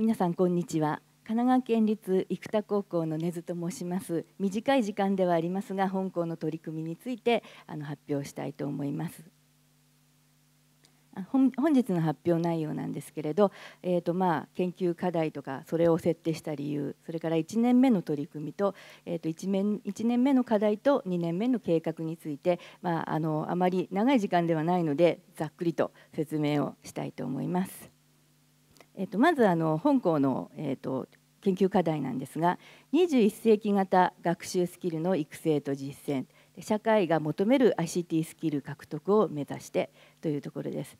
皆さんこんにちは神奈川県立生田高校の根津と申します短い時間ではありますが本校の取り組みについてあの発表したいと思います本日の発表内容なんですけれど、えーとまあ、研究課題とかそれを設定した理由それから1年目の取り組みと,、えーと、1, 年1年目の課題と2年目の計画について、まあ、あのあまり長い時間ではないのでざっくりと説明をしたいと思います。えっと、まずあの本校の、えっと、研究課題なんですが21世紀型学習スキルの育成と実践社会が求める ICT スキル獲得を目指してというところです。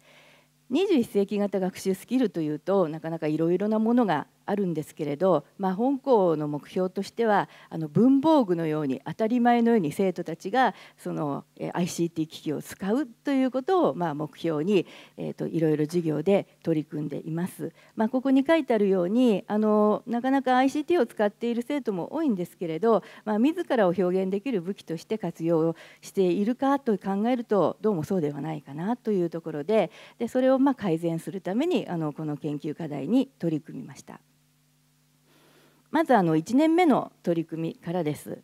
21世紀型学習スキルというとなかなかいろいろなものがあるんですけれど、まあ、本校の目標としてはあの文房具のように当たり前のように生徒たちがその ICT 機器を使うということをまあ目標に、えー、といろいろ授業で取り組んでいます。まあ、ここに書いてあるようにあのなかなか ICT を使っている生徒も多いんですけれど、まあ、自らを表現できる武器として活用しているかと考えるとどうもそうではないかなというところででそれをま改善するためにあのこの研究課題に取り組みました。まずあの1年目の取り組みからです。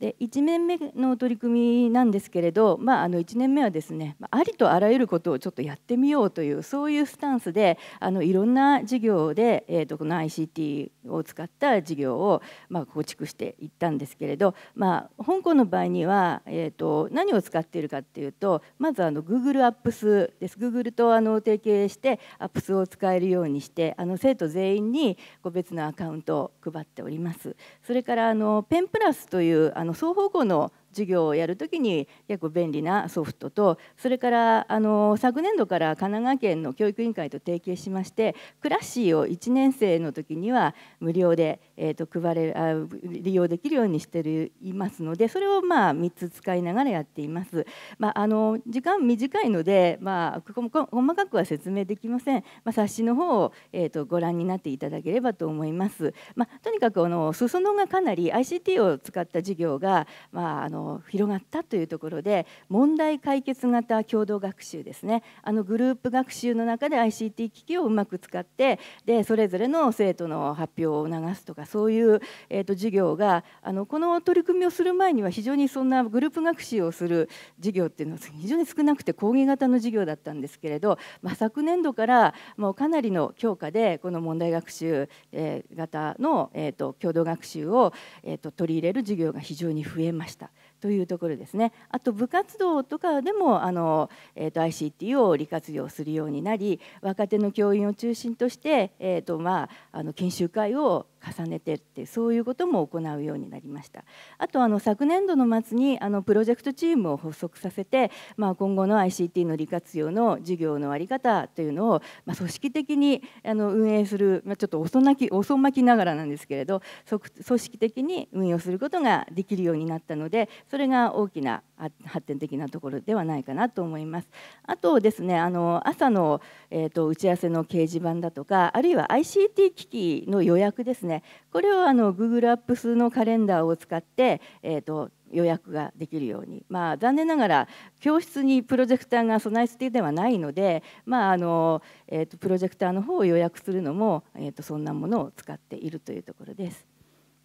で1年目の取り組みなんですけれど、まあ、あの1年目はですねありとあらゆることをちょっとやってみようというそういうスタンスであのいろんな事業で、えーと、この ICT を使った事業を、まあ、構築していったんですけれど、まあ、香港の場合には、えーと、何を使っているかっていうとまずあの Google アップスです Google とあの提携してアップスを使えるようにしてあの生徒全員に個別のアカウントを配っております。それからあのペンプラスというああの双方向の授業をやるときに結構便利なソフトとそれからあの昨年度から神奈川県の教育委員会と提携しましてクラッシーを1年生の時には無料で、えー、と配れあ利用できるようにしていますのでそれをまあ3つ使いながらやっています。まあ、あの時間短いので、まあ、細かくは説明できません、まあ、冊子の方を、えー、とご覧になっていただければと思います。まあ、とにかくあの裾野がかなり ICT を使った授業が、まあ、あの広がったというところで問題解決型共同学習ですねあのグループ学習の中で ICT 機器をうまく使ってでそれぞれの生徒の発表を促すとかそういう、えーと、授業があのこの取り組みをする前には非常にそんなグループ学習をする授業っていうのは非常に少なくて講義型の授業だったんですけれど、まあ、昨年度からもうかなりの強化でこの問題学習、えー、型の、えーと、共同学習を、えーと取り入れる授業が非常に増えました。というところですねあと部活動とかでもあの、えーと、ICT を利活用するようになり若手の教員を中心として、えーとまあ、あの研修会を重ねてってそういうことも行うようになりましたあとあの昨年度の末にあのプロジェクトチームを発足させて、まあ、今後の ICT の利活用の事業の在り方というのを、まあ、組織的にあの運営する、まあ、ちょっと遅なき遅まきながらなんですけれど組織的に運用することができるようになったのでそれが大きな発展的なところではないかなと思います。あとですねあの朝の、えーと、と打ち合わせの掲示板だとかあるいは ICT 機器の予約ですねねこれをあの Google アップスのカレンダーを使って、えーと、予約ができるように、まあ、残念ながら教室にプロジェクターが備え付けではないので、まああのえーと、プロジェクターの方を予約するのも、えーと、そんなものを使っているというところです。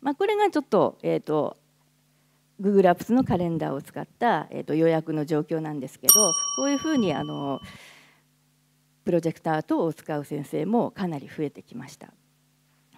まあ、これがちょっと,、えー、と Google アップスのカレンダーを使った、えー、と予約の状況なんですけどこういうふうにあのプロジェクター等を使う先生もかなり増えてきました。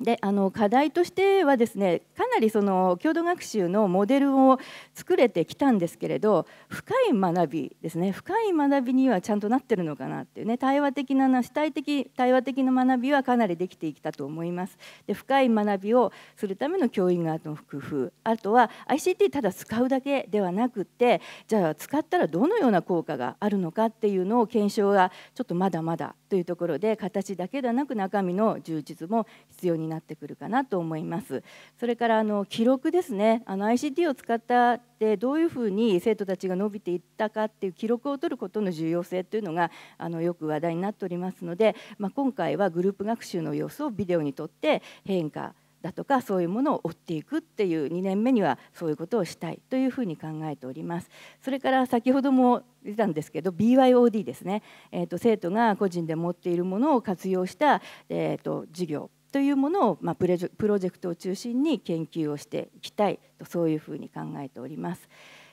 であの課題としてはですねかなりその共同学習のモデルを作れてきたんですけれど深い学びですね深い学びにはちゃんとなってるのかなっていうね対話的な主体的対話的な学びはかなりできてきたと思いますで深い学びをするための教員側の工夫あとは ICT ただ使うだけではなくてじゃあ使ったらどのような効果があるのかっていうのを検証がちょっとまだまだというところで形だけではなく中身の充実も必要になってくるかなと思いますそれからあの記録ですねあの ICT を使ったってどういうふうに生徒たちが伸びていったかっていう記録を取ることの重要性というのがあのよく話題になっておりますので、まあ、今回はグループ学習の様子をビデオにとって変化だとかそういうものを追っていくっていう2年目にはそういうことをしたいというふうに考えております。それから先ほども出たんですけど BYOD ですね、えーと、生徒が個人で持っているものを活用した、えーと、授業というものを、まあ、ププロジェクトを中心に研究をしていきたいとそういうふうに考えております。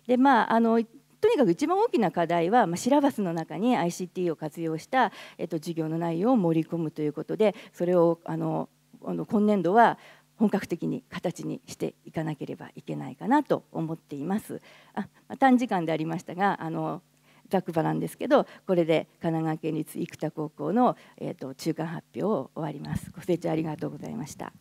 でまあ、あのとにかく一番大きな課題は、まあ、シラバスの中に ICT を活用した、えっと、授業の内容を盛り込むということでそれをあのあの今年度は本格的に形にしていかなければいけないかなと思っています。あ短時間でありましたがあのざくばなんですけどこれで神奈川県立生田高校の、えーと、と中間発表を終わります。ご清聴ありがとうございました。